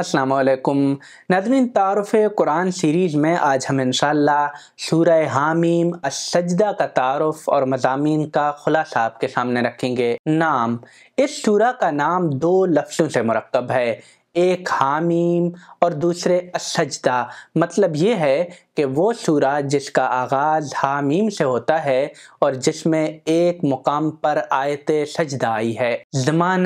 असलकुम नाजमिन तारफ़ कुरान सीरीज़ में आज हम इनशाला शुर हामीम असजदा का तारफ़ और मजामी का खुलासा आपके सामने रखेंगे नाम इस शुरा का नाम दो लफ्सों से मरकब है एक हामीम और दूसरे असजदा मतलब ये है कि वो सूरा जिसका आगाज़ हामीम से होता है और जिसमें एक मुकाम पर आयत सजदा आई है ज़मान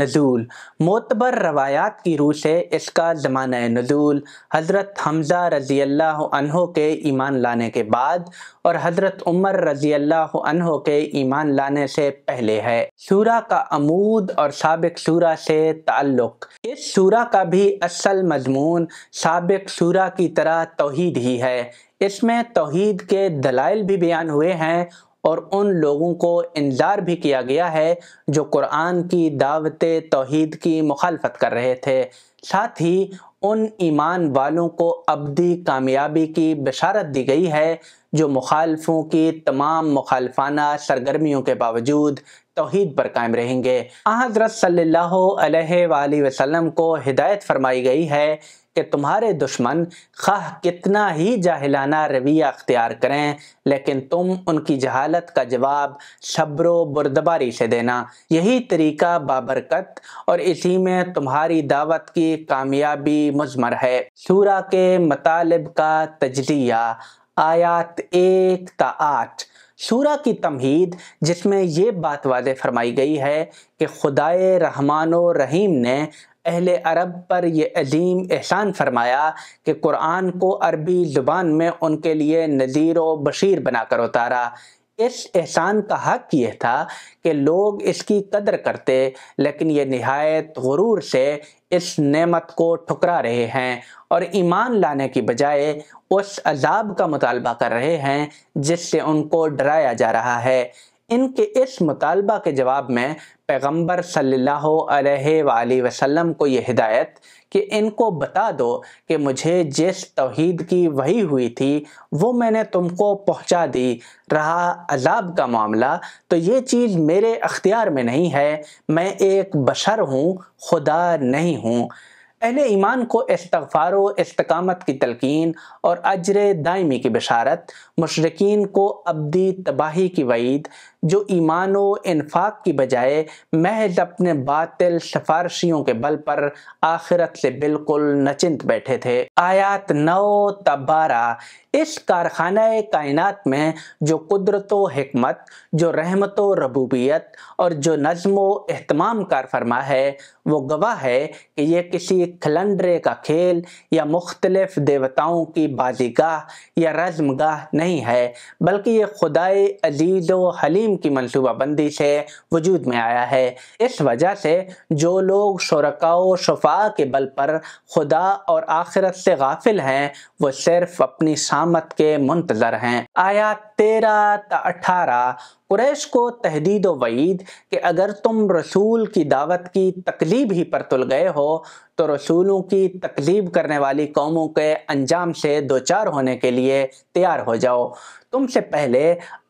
नजूल मोतबर रवायात की रूह से इसका ज़मान नजूल हज़रत हमज़ा रज़ी अल्लाह के ईमान लाने के बाद और हज़रत उमर रज़ी अल्लाह के ईमान लाने से पहले है सूरा का अमूद और सबक सूरा से ताल्लुक़ इस सूरा का भी असल मजमून सबक सूरा की तरह तोहद ही है इसमें तोहद के दलाइल भी बयान हुए हैं और उन लोगों को इंतजार भी किया गया है जो कुरान की दावत तोहद की मुखालफत कर रहे थे साथ ही उन ईमान वालों को अबदी कामयाबी की बशारत दी गई है जो मुखालफों की तमाम मुखालफाना सरगर्मियों के बावजूद तोहद पर कायम रहेंगे आज सल्लल्लाहु अलैहि वसल्लम को हिदायत फरमाई गई है कि तुम्हारे दुश्मन खाह कितना ही जाहिलाना रवैया अख्तियार करें लेकिन तुम उनकी जहालत का जवाब शब्रो बुरदबारी से देना यही तरीका बाबरकत और इसी में तुम्हारी दावत की कामयाबी मुजमर है सूरा के मतालब का तजिया आयात एक ता आठ शूरा की तमहीद जिसमें ये बात वाज फरमाई गई है कि खुदाए रहमान रहीम ने अहल अरब पर यह अजीम एहसान फरमाया कि कुरान को अरबी ज़ुबान में उनके लिए नज़ीर व बशीर बनाकर उतारा इस एहसान का हक यह था कि लोग इसकी कदर करते लेकिन ये नहायत गुरूर से इस नेमत को ठुकरा रहे हैं और ईमान लाने की बजाय उस अजाब का मुतालबा कर रहे हैं जिससे उनको डराया जा रहा है इनके इस मुतालबा के जवाब में पैगम्बर सल्ला वसलम को यह हिदायत कि इनको बता दो कि मुझे जिस तोहद की वही हुई थी वो मैंने तुमको पहुँचा दी रहा अजाब का मामला तो ये चीज़ मेरे अख्तियार में नहीं है मैं एक बशर हूँ खुदा नहीं हूँ अहल ईमान को इस्तफ़ार इस्तकामत की तलकिन और अजर दायमी की बशारत मशरकिन को अबदी तबाही की वईद जो ईमान व इनफाक की बजाय महज अपने बातिल सिफारशियों के बल पर आखिरत से बिल्कुल नचिंत बैठे थे आयात नौ तबारा इस कारखाना कायनात में जो कुदरत हमत जो रहमत रबूबियत और जो नज्म अहतमाम कार फरमा है वो गवाह है कि यह किसी खलंडरे का खेल या मुख्तलफ देवताओं की बाजीगाह या रजमगाह नहीं है बल्कि ये खुदाए अजीज व हलीम तकसीम की मनसूबाबंदी से वजूद में आया है इस वजह से जो लोग शरका शफा के बल पर खुदा और आखिरत से गाफिल हैं वो सिर्फ अपनी शामत के मुंतज़र हैं आया तेरह अठारह कुरैश को तहदीद वईद कि अगर तुम रसूल की दावत की तकलीब ही पर तुल गए हो तो रसूलों की तकलीब करने वाली कौमों के अंजाम से दो चार होने के लिए तैयार हो जाओ तुमसे पहले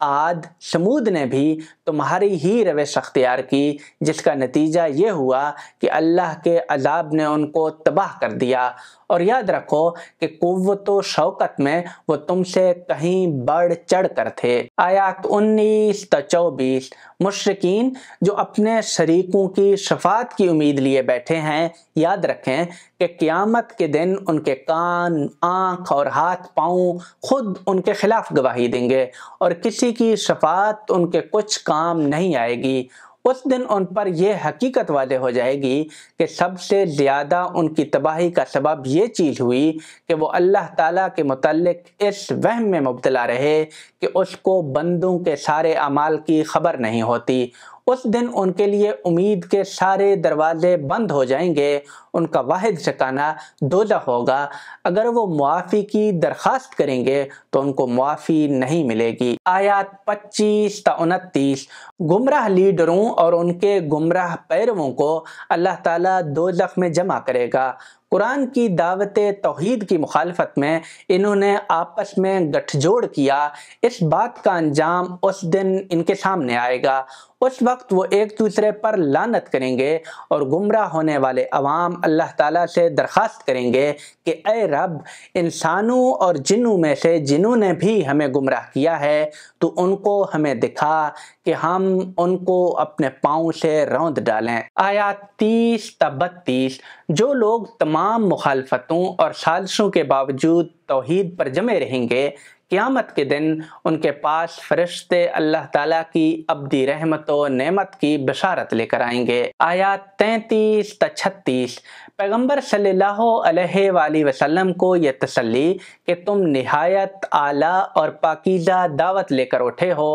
आद समूद ने भी तुम्हारी ही रवैश अख्तियार की जिसका नतीजा ये हुआ कि अल्लाह के अजाब ने उनको तबाह कर दिया और याद रखो कि कुत तो शौकत में वो तुमसे कहीं बढ़ चढ़ कर थे आयात उन्नीस तो चौबीस मुश्रकिन जो अपने शरीकों की शफात की उम्मीद लिए बैठे हैं याद रखें कि क्यामत के दिन उनके कान आँख और हाथ पाँव खुद उनके ख़िलाफ़ गवाही देंगे और किसी की शफात उनके कुछ काम नहीं आएगी उस दिन उन पर यह हकीकत वाले हो जाएगी कि सबसे ज़्यादा उनकी तबाही का सबब ये चीज़ हुई कि वो अल्लाह ताला के मतलब इस वहम में मुबतला रहे कि उसको बंदों के सारे अमाल की खबर नहीं होती उस दिन उनके लिए उम्मीद के सारे दरवाजे बंद हो जाएंगे उनका वाहिद शकाना दोजा होगा अगर वो मुआफ़ी की दरख्वास्त करेंगे तो उनको मुआफ़ी नहीं मिलेगी आयात पच्चीस ता उनतीस गुमराह लीडरों और उनके गुमराह पैरवों को अल्लाह ताला दो में जमा करेगा कुरान की दावत तोहद की मुखालफत में इन्होंने आपस में गठजोड़ किया इस बात का अंजाम उस दिन इनके सामने आएगा उस वक्त वो एक दूसरे पर लानत करेंगे और गुमराह होने वाले अवाम अल्लाह ताला से दरख्वास्त करेंगे कि अय रब इंसानों और जिनों में से जिन्होंने भी हमें गुमराह किया है तो उनको हमें दिखा कि हम उनको अपने पाँव से रौंद डालें आया तीस तबत्तीस जो लोग तमाम मुखालफतों और साजिशों के बावजूद तोहद पर जमे रहेंगे क़्यामत के दिन उनके पास फरिश्ते अल्लाह ताला की अबदी रहमत व नेमत की बशारत लेकर आएंगे आयात तैतीस त छत्तीस पैगम्बर सल्लल्लाहु अलैहि वसल्लम को यह तसली कि तुम नहायत आला और पाकिज़ा दावत लेकर उठे हो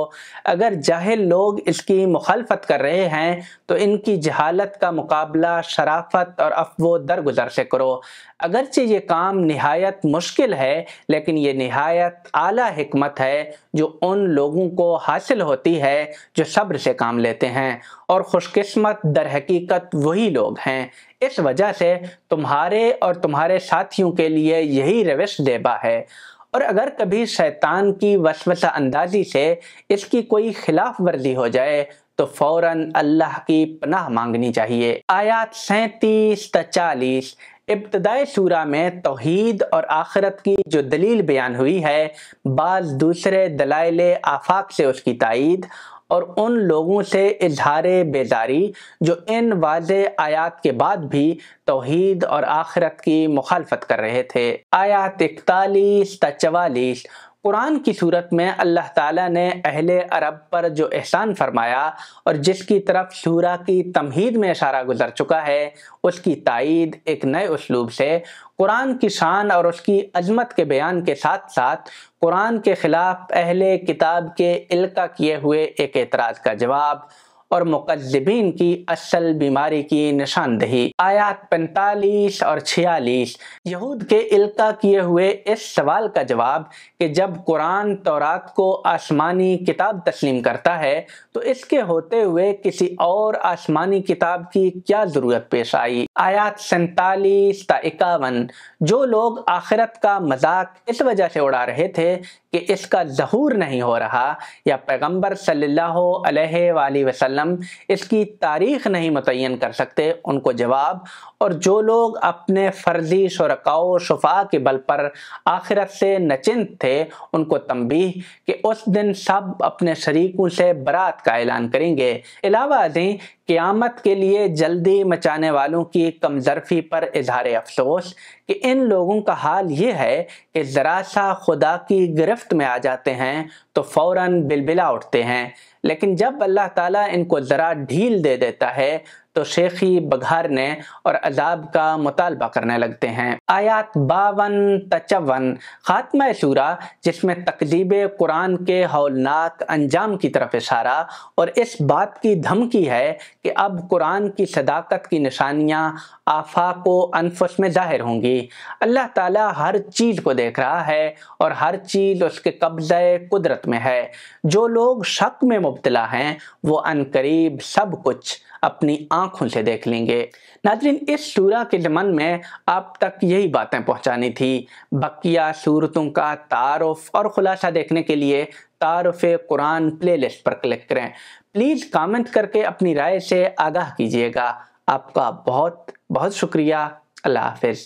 अगर जाहिल लोग इसकी मुखालफत कर रहे हैं तो इनकी जहालत का मुकाबला शराफत और अफवो दरगुजर से करो अगरचे ये काम नहायत मुश्किल है लेकिन ये नहायत आला हमत है जो उन लोगों को हासिल होती है जो सब्र से काम लेते हैं और खुशकस्मत दर हकीकत वही लोग हैं इस वजह से तुम्हारे और तुम्हारे साथियों के लिए यही रविश देबा है और अगर कभी शैतान की वसवसा अंदाजी से इसकी कोई खिलाफ वर्जी हो जाए तो फौरन अल्लाह की पनाह मांगनी चाहिए आयात सैंतीस तचालीस इब्तदाई शूरा में तोहद और आखरत की जो दलील बयान हुई है बाज़ दूसरे दलाइल आफाक से उसकी तइद और उन लोगों से इजहार बेजारी जो इन वाज आयात के बाद भी तोहद और आखरत की मुखालफत कर रहे थे आयात इकतालीस तचवालीस कुरान की सूरत में अल्लाह ताला ने अहले अरब पर जो एहसान फरमाया और जिसकी तरफ सूरा की तमहीद में इशारा गुजर चुका है उसकी तायद एक नए उसलूब से कुरान की शान और उसकी अजमत के बयान के साथ साथ कुरान के ख़िलाफ़ अहले किताब के इल्का किए हुए एक एतराज़ का जवाब और मुकदबिन की असल बीमारी की निशानदही आयात पैंतालीस और छियालीस यहूद के इल्का किए हुए इस सवाल का जवाब कि जब कुरान तौरात को आसमानी किताब तस्लीम करता है तो इसके होते हुए किसी और आसमानी किताब की क्या ज़रूरत पेश आई आयात सैतालीस इक्यावन जो लोग आखिरत का मजाक इस वजह से उड़ा रहे थे कि इसका जहूर नहीं हो रहा या पैगम्बर सल्लल्लाहु इसकी तारीख नहीं मुतन कर सकते उनको जवाब और जो लोग अपने फर्जी शरकाओ शफा के बल पर आखिरत से नचिंत थे उनको तंबी कि उस दिन सब अपने शरीकों से बरात का ऐलान करेंगे अलावा दें क़्यामत के लिए जल्दी मचाने वालों की कमजरफी पर इजहार अफसोस कि इन लोगों का हाल ये है कि ज़रा सा खुदा की गिरफ्त में आ जाते हैं तो फ़ौर बिलबिला उठते हैं लेकिन जब अल्लाह ताला इनको ज़रा ढील दे देता है तो शेखी बघारने और अजाब का मुतालबा करने लगते हैं आयात बावन तचवन खात्मा शूरा जिसमें तकजीब कुरान के हौलनाक अंजाम की तरफ इशारा और इस बात की धमकी है कि अब कुरान की सदाकत की निशानियाँ आफा को अनफस में जाहिर होंगी अल्लाह ताला हर चीज़ को देख रहा है और हर चीज़ उसके कब्ज़े कुदरत में है जो लोग शक में मुबतला हैं वो अनकरीब सब कुछ अपनी आंखों से देख लेंगे नाजरीन इस सूरा के ज़मन में आप तक यही बातें पहुंचानी थी बकिया सूरतों का तारफ़ और ख़ुलासा देखने के लिए तारफ़ कुरान प्लेलिस्ट पर क्लिक करें प्लीज़ कमेंट करके अपनी राय से आगाह कीजिएगा आपका बहुत बहुत शुक्रिया अल्लाह हाफिज़